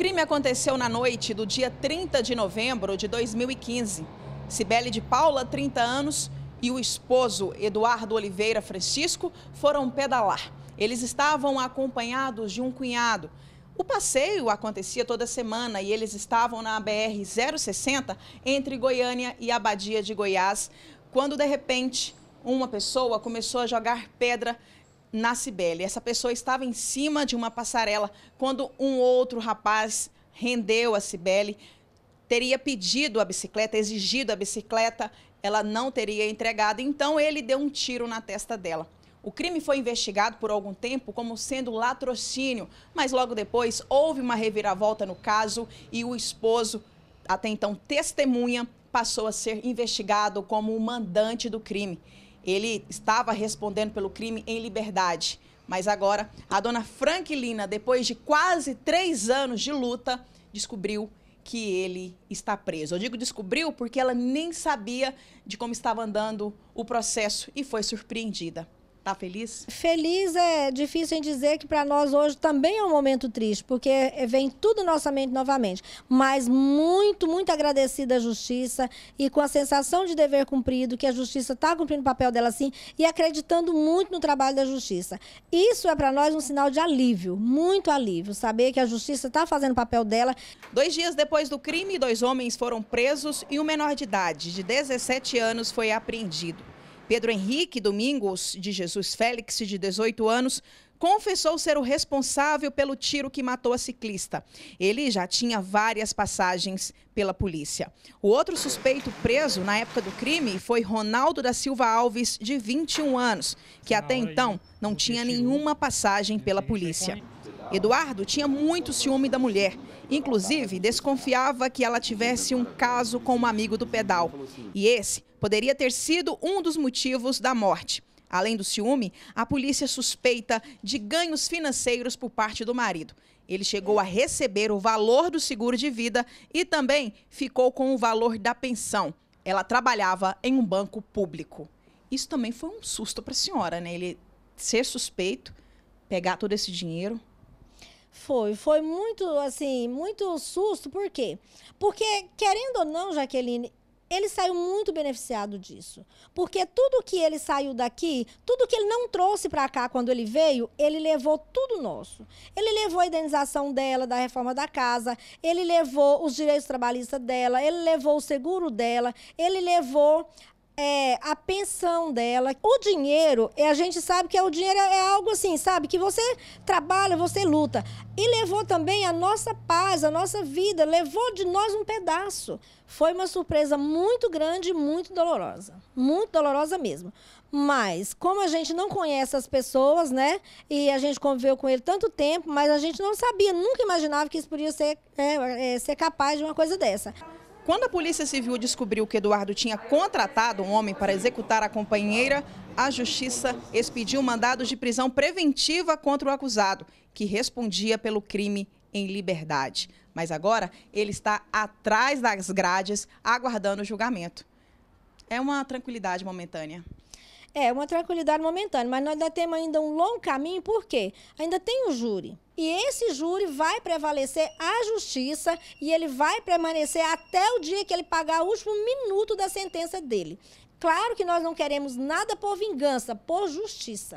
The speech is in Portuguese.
crime aconteceu na noite do dia 30 de novembro de 2015. Cibele de Paula, 30 anos, e o esposo, Eduardo Oliveira Francisco, foram pedalar. Eles estavam acompanhados de um cunhado. O passeio acontecia toda semana e eles estavam na BR-060 entre Goiânia e Abadia de Goiás, quando de repente uma pessoa começou a jogar pedra na Cibele. Essa pessoa estava em cima de uma passarela quando um outro rapaz rendeu a Cibele, teria pedido a bicicleta, exigido a bicicleta, ela não teria entregado, então ele deu um tiro na testa dela. O crime foi investigado por algum tempo como sendo latrocínio, mas logo depois houve uma reviravolta no caso e o esposo, até então testemunha, passou a ser investigado como o mandante do crime. Ele estava respondendo pelo crime em liberdade. Mas agora, a dona Franklina, depois de quase três anos de luta, descobriu que ele está preso. Eu digo descobriu porque ela nem sabia de como estava andando o processo e foi surpreendida. Tá feliz? Feliz é difícil em dizer que para nós hoje também é um momento triste, porque é, vem tudo nossa mente novamente. Mas muito, muito agradecida à justiça e com a sensação de dever cumprido, que a justiça está cumprindo o papel dela sim e acreditando muito no trabalho da justiça. Isso é para nós um sinal de alívio, muito alívio, saber que a justiça está fazendo o papel dela. Dois dias depois do crime, dois homens foram presos e um menor de idade, de 17 anos, foi apreendido. Pedro Henrique Domingos de Jesus Félix, de 18 anos, confessou ser o responsável pelo tiro que matou a ciclista. Ele já tinha várias passagens pela polícia. O outro suspeito preso na época do crime foi Ronaldo da Silva Alves, de 21 anos, que até então não tinha nenhuma passagem pela polícia. Eduardo tinha muito ciúme da mulher. Inclusive, desconfiava que ela tivesse um caso com um amigo do pedal. E esse poderia ter sido um dos motivos da morte. Além do ciúme, a polícia suspeita de ganhos financeiros por parte do marido. Ele chegou a receber o valor do seguro de vida e também ficou com o valor da pensão. Ela trabalhava em um banco público. Isso também foi um susto para a senhora, né? Ele ser suspeito, pegar todo esse dinheiro, foi, foi muito, assim, muito susto. Por quê? Porque, querendo ou não, Jaqueline, ele saiu muito beneficiado disso. Porque tudo que ele saiu daqui, tudo que ele não trouxe para cá quando ele veio, ele levou tudo nosso. Ele levou a indenização dela, da reforma da casa, ele levou os direitos trabalhistas dela, ele levou o seguro dela, ele levou é, a pensão dela. O dinheiro, é, a gente sabe que é, o dinheiro é algo assim, sabe? Que você trabalha, você luta. E levou também a nossa paz, a nossa vida, levou de nós um pedaço. Foi uma surpresa muito grande, muito dolorosa. Muito dolorosa mesmo. Mas, como a gente não conhece as pessoas, né? E a gente conviveu com ele tanto tempo, mas a gente não sabia, nunca imaginava que isso podia ser, é, é, ser capaz de uma coisa dessa. Quando a Polícia Civil descobriu que Eduardo tinha contratado um homem para executar a companheira, a Justiça expediu mandados de prisão preventiva contra o acusado, que respondia pelo crime em liberdade. Mas agora ele está atrás das grades, aguardando o julgamento. É uma tranquilidade momentânea. É, uma tranquilidade momentânea, mas nós ainda temos ainda um longo caminho, por quê? Ainda tem o júri. E esse júri vai prevalecer a justiça e ele vai permanecer até o dia que ele pagar o último minuto da sentença dele. Claro que nós não queremos nada por vingança, por justiça.